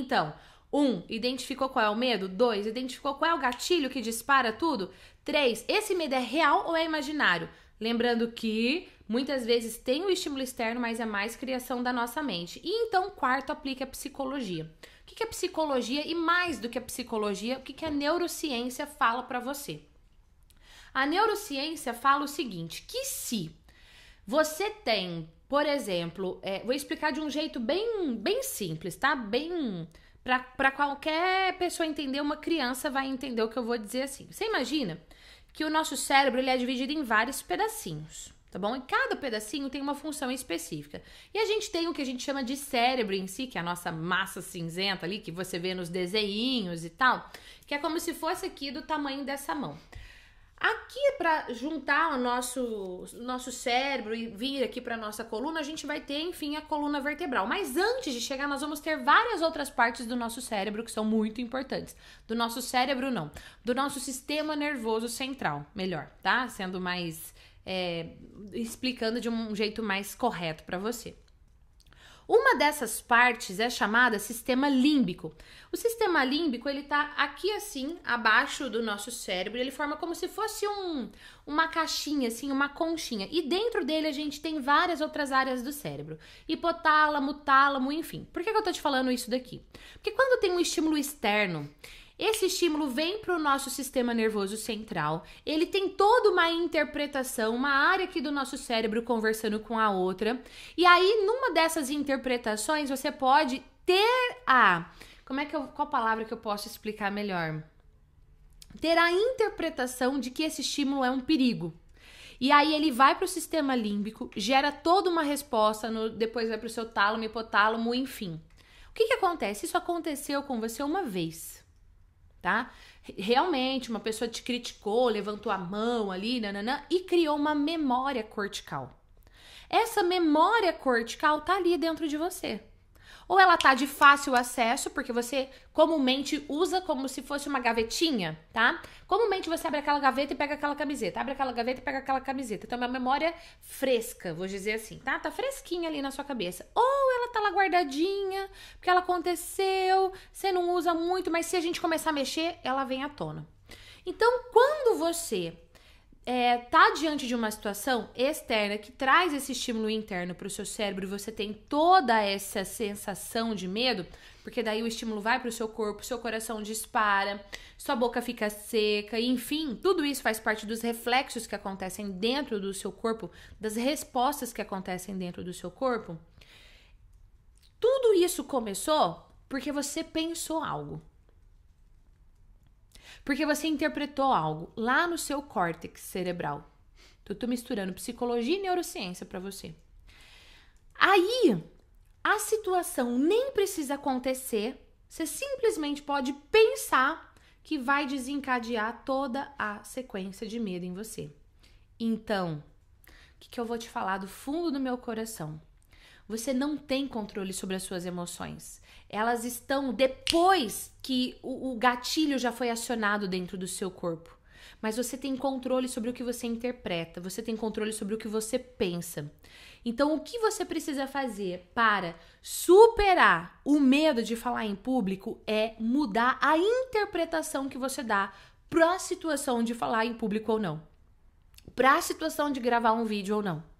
Então, um, identificou qual é o medo. Dois, identificou qual é o gatilho que dispara tudo. Três, esse medo é real ou é imaginário? Lembrando que muitas vezes tem o estímulo externo, mas é mais criação da nossa mente. E então, quarto, aplica a psicologia. O que é psicologia e mais do que a psicologia, o que a neurociência fala para você? A neurociência fala o seguinte: que se você tem, por exemplo, é, vou explicar de um jeito bem, bem simples, tá? Bem. Para qualquer pessoa entender, uma criança vai entender o que eu vou dizer assim. Você imagina que o nosso cérebro ele é dividido em vários pedacinhos tá bom? E cada pedacinho tem uma função específica. E a gente tem o que a gente chama de cérebro em si, que é a nossa massa cinzenta ali, que você vê nos desenhinhos e tal, que é como se fosse aqui do tamanho dessa mão. Aqui, para juntar o nosso, nosso cérebro e vir aqui para nossa coluna, a gente vai ter, enfim, a coluna vertebral. Mas antes de chegar, nós vamos ter várias outras partes do nosso cérebro que são muito importantes. Do nosso cérebro, não. Do nosso sistema nervoso central, melhor, tá? Sendo mais. É, explicando de um jeito mais correto para você. Uma dessas partes é chamada sistema límbico. O sistema límbico ele está aqui assim, abaixo do nosso cérebro, ele forma como se fosse um, uma caixinha, assim, uma conchinha. E dentro dele a gente tem várias outras áreas do cérebro: hipotálamo, tálamo, enfim. Por que, que eu tô te falando isso daqui? Porque quando tem um estímulo externo esse estímulo vem para o nosso sistema nervoso central. Ele tem toda uma interpretação, uma área aqui do nosso cérebro conversando com a outra. E aí, numa dessas interpretações, você pode ter a. Como é que eu. Qual palavra que eu posso explicar melhor? Ter a interpretação de que esse estímulo é um perigo. E aí ele vai para o sistema límbico, gera toda uma resposta, no, depois vai para o seu tálamo, hipotálamo, enfim. O que, que acontece? Isso aconteceu com você uma vez tá? Realmente, uma pessoa te criticou, levantou a mão ali, nananã, e criou uma memória cortical. Essa memória cortical tá ali dentro de você ou ela tá de fácil acesso, porque você comumente usa como se fosse uma gavetinha, tá? Comumente você abre aquela gaveta e pega aquela camiseta, abre aquela gaveta e pega aquela camiseta. Então é uma memória fresca, vou dizer assim, tá? Tá fresquinha ali na sua cabeça. Ou ela tá lá guardadinha, porque ela aconteceu, você não usa muito, mas se a gente começar a mexer, ela vem à tona. Então, quando você é, tá diante de uma situação externa que traz esse estímulo interno para o seu cérebro e você tem toda essa sensação de medo, porque daí o estímulo vai para o seu corpo, seu coração dispara, sua boca fica seca, enfim, tudo isso faz parte dos reflexos que acontecem dentro do seu corpo, das respostas que acontecem dentro do seu corpo. Tudo isso começou porque você pensou algo. Porque você interpretou algo lá no seu córtex cerebral. Então, eu tô misturando psicologia e neurociência para você. Aí, a situação nem precisa acontecer, você simplesmente pode pensar que vai desencadear toda a sequência de medo em você. Então, o que, que eu vou te falar do fundo do meu coração? Você não tem controle sobre as suas emoções. Elas estão depois que o, o gatilho já foi acionado dentro do seu corpo. Mas você tem controle sobre o que você interpreta, você tem controle sobre o que você pensa. Então, o que você precisa fazer para superar o medo de falar em público é mudar a interpretação que você dá para a situação de falar em público ou não, para a situação de gravar um vídeo ou não.